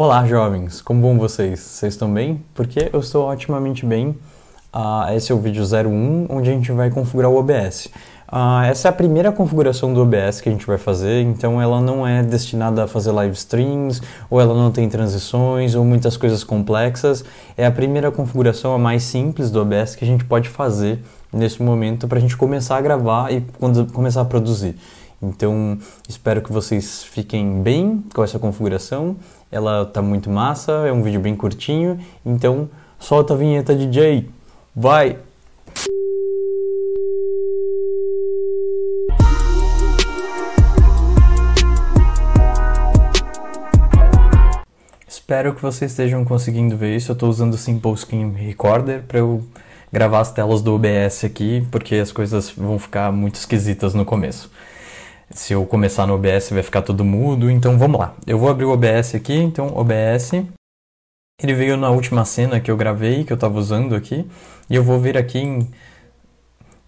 Olá, jovens! Como vão vocês? Vocês estão bem? Porque eu estou otimamente bem. Uh, esse é o vídeo 01, onde a gente vai configurar o OBS. Uh, ah, essa é a primeira configuração do OBS que a gente vai fazer, então ela não é destinada a fazer live streams, ou ela não tem transições, ou muitas coisas complexas. É a primeira configuração, a mais simples do OBS que a gente pode fazer nesse momento para a gente começar a gravar e começar a produzir. Então, espero que vocês fiquem bem com essa configuração ela tá muito massa, é um vídeo bem curtinho, então solta a vinheta DJ. Vai! Espero que vocês estejam conseguindo ver isso. Eu estou usando o Simple Skin Recorder para eu gravar as telas do OBS aqui, porque as coisas vão ficar muito esquisitas no começo. Se eu começar no OBS vai ficar todo mudo, então vamos lá. Eu vou abrir o OBS aqui, então OBS. Ele veio na última cena que eu gravei, que eu estava usando aqui. E eu vou vir aqui em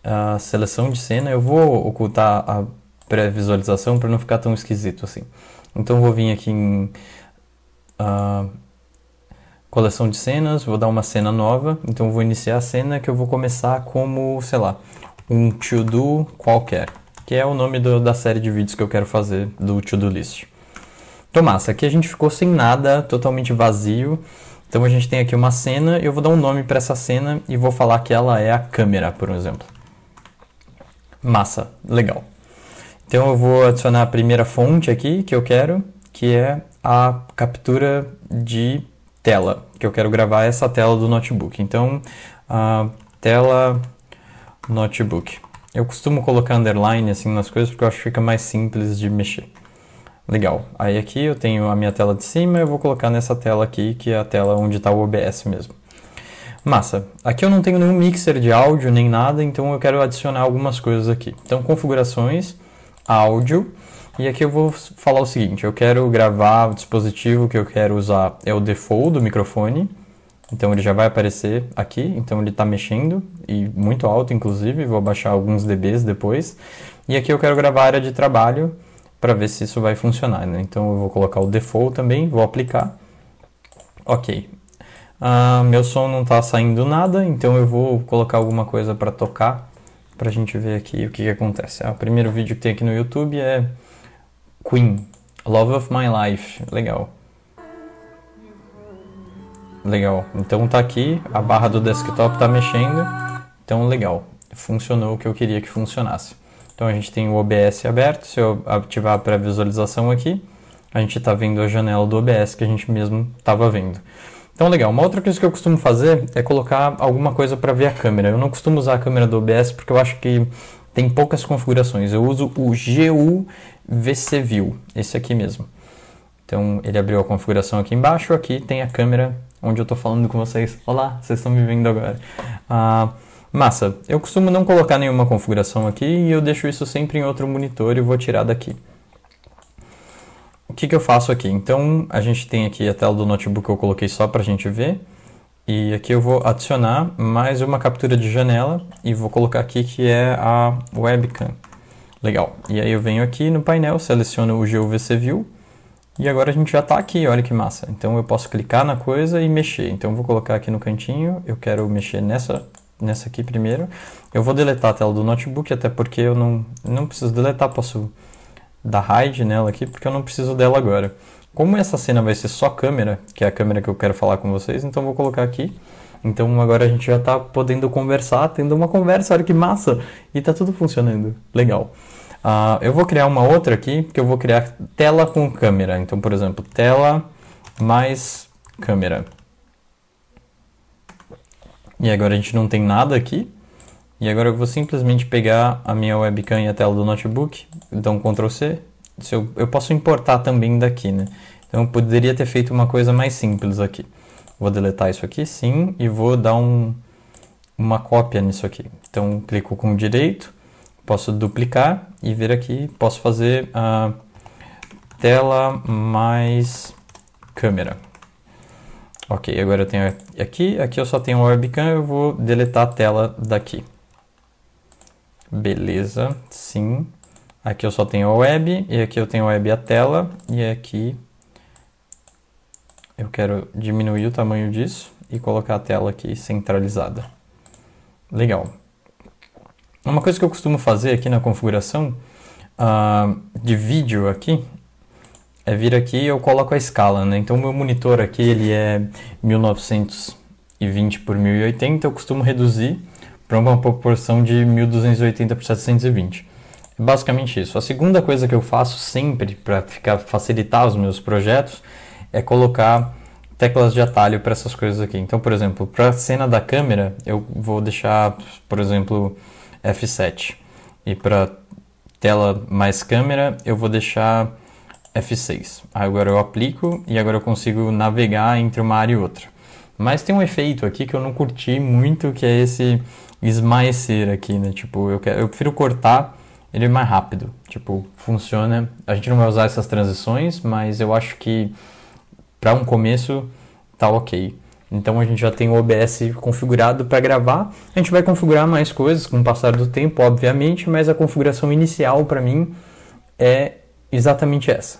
a seleção de cena. Eu vou ocultar a pré-visualização para não ficar tão esquisito assim. Então vou vir aqui em uh, coleção de cenas, vou dar uma cena nova. Então vou iniciar a cena que eu vou começar como, sei lá, um to-do qualquer que é o nome do, da série de vídeos que eu quero fazer do To Do List. Então, massa, aqui a gente ficou sem nada, totalmente vazio. Então a gente tem aqui uma cena, eu vou dar um nome para essa cena e vou falar que ela é a câmera, por exemplo. Massa, legal. Então eu vou adicionar a primeira fonte aqui que eu quero, que é a captura de tela, que eu quero gravar essa tela do notebook. Então, a tela notebook. Eu costumo colocar underline assim nas coisas porque eu acho que fica mais simples de mexer. Legal. Aí aqui eu tenho a minha tela de cima, eu vou colocar nessa tela aqui, que é a tela onde está o OBS mesmo. Massa. Aqui eu não tenho nenhum mixer de áudio nem nada, então eu quero adicionar algumas coisas aqui. Então, configurações, áudio, e aqui eu vou falar o seguinte, eu quero gravar o dispositivo que eu quero usar, é o default do microfone, então ele já vai aparecer aqui, então ele está mexendo, e muito alto inclusive, vou baixar alguns dBs depois. E aqui eu quero gravar a área de trabalho para ver se isso vai funcionar, né? Então eu vou colocar o default também, vou aplicar. Ok. Ah, meu som não está saindo nada, então eu vou colocar alguma coisa para tocar, para a gente ver aqui o que, que acontece. Ah, o primeiro vídeo que tem aqui no YouTube é Queen, Love of My Life, legal. Legal. Então tá aqui, a barra do desktop tá mexendo. Então legal, funcionou o que eu queria que funcionasse. Então a gente tem o OBS aberto, se eu ativar a pré-visualização aqui, a gente tá vendo a janela do OBS que a gente mesmo estava vendo. Então legal, uma outra coisa que eu costumo fazer é colocar alguma coisa para ver a câmera. Eu não costumo usar a câmera do OBS porque eu acho que tem poucas configurações. Eu uso o GU VC View, esse aqui mesmo. Então ele abriu a configuração aqui embaixo, aqui tem a câmera onde eu tô falando com vocês. Olá, vocês estão me vendo agora. Ah, massa, eu costumo não colocar nenhuma configuração aqui e eu deixo isso sempre em outro monitor e vou tirar daqui. O que, que eu faço aqui? Então, a gente tem aqui a tela do notebook que eu coloquei só para a gente ver. E aqui eu vou adicionar mais uma captura de janela e vou colocar aqui que é a webcam. Legal. E aí eu venho aqui no painel, seleciono o GVC View e agora a gente já está aqui, olha que massa. Então eu posso clicar na coisa e mexer. Então eu vou colocar aqui no cantinho, eu quero mexer nessa, nessa aqui primeiro. Eu vou deletar a tela do notebook, até porque eu não, não preciso deletar, posso dar hide nela aqui, porque eu não preciso dela agora. Como essa cena vai ser só câmera, que é a câmera que eu quero falar com vocês, então eu vou colocar aqui. Então agora a gente já está podendo conversar, tendo uma conversa, olha que massa! E está tudo funcionando, legal. Uh, eu vou criar uma outra aqui, que eu vou criar tela com câmera. Então, por exemplo, tela mais câmera. E agora a gente não tem nada aqui. E agora eu vou simplesmente pegar a minha webcam e a tela do notebook. Então, Ctrl C. Eu, eu posso importar também daqui, né? Então, eu poderia ter feito uma coisa mais simples aqui. Vou deletar isso aqui, sim, e vou dar um, uma cópia nisso aqui. Então, clico com o direito Posso duplicar e vir aqui, posso fazer a tela mais câmera. Ok, agora eu tenho aqui, aqui eu só tenho o webcam, eu vou deletar a tela daqui. Beleza, sim. Aqui eu só tenho a web, e aqui eu tenho a web a tela, e aqui eu quero diminuir o tamanho disso e colocar a tela aqui centralizada. Legal. Uma coisa que eu costumo fazer aqui na configuração uh, de vídeo aqui é vir aqui e eu coloco a escala, né? Então meu monitor aqui ele é 1920 por 1080, eu costumo reduzir para uma proporção de 1280 por 720. É basicamente isso. A segunda coisa que eu faço sempre para ficar facilitar os meus projetos é colocar teclas de atalho para essas coisas aqui. Então, por exemplo, para a cena da câmera, eu vou deixar, por exemplo, F7. E para tela mais câmera, eu vou deixar F6. Agora eu aplico e agora eu consigo navegar entre uma área e outra. Mas tem um efeito aqui que eu não curti muito, que é esse esmaecer aqui, né? Tipo, eu, quero, eu prefiro cortar ele é mais rápido. Tipo, funciona. A gente não vai usar essas transições, mas eu acho que para um começo tá ok. Então a gente já tem o OBS configurado para gravar. A gente vai configurar mais coisas com o passar do tempo, obviamente, mas a configuração inicial para mim é exatamente essa.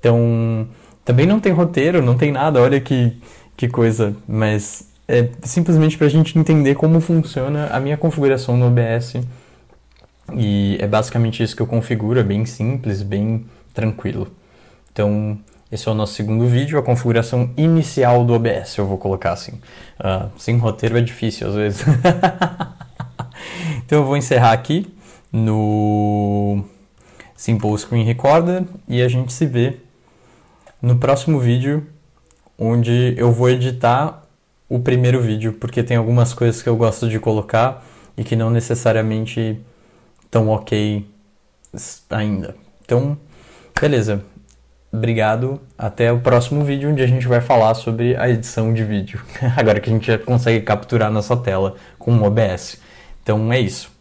Então, também não tem roteiro, não tem nada, olha que, que coisa, mas é simplesmente para a gente entender como funciona a minha configuração no OBS. E é basicamente isso que eu configuro, é bem simples, bem tranquilo. Então, esse é o nosso segundo vídeo, a configuração inicial do OBS, eu vou colocar assim. Uh, sem roteiro é difícil às vezes. então eu vou encerrar aqui no Simple Screen Recorder e a gente se vê no próximo vídeo, onde eu vou editar o primeiro vídeo, porque tem algumas coisas que eu gosto de colocar e que não necessariamente estão ok ainda. Então, beleza. Obrigado, até o próximo vídeo onde a gente vai falar sobre a edição de vídeo. Agora que a gente já consegue capturar nossa tela com o OBS. Então é isso.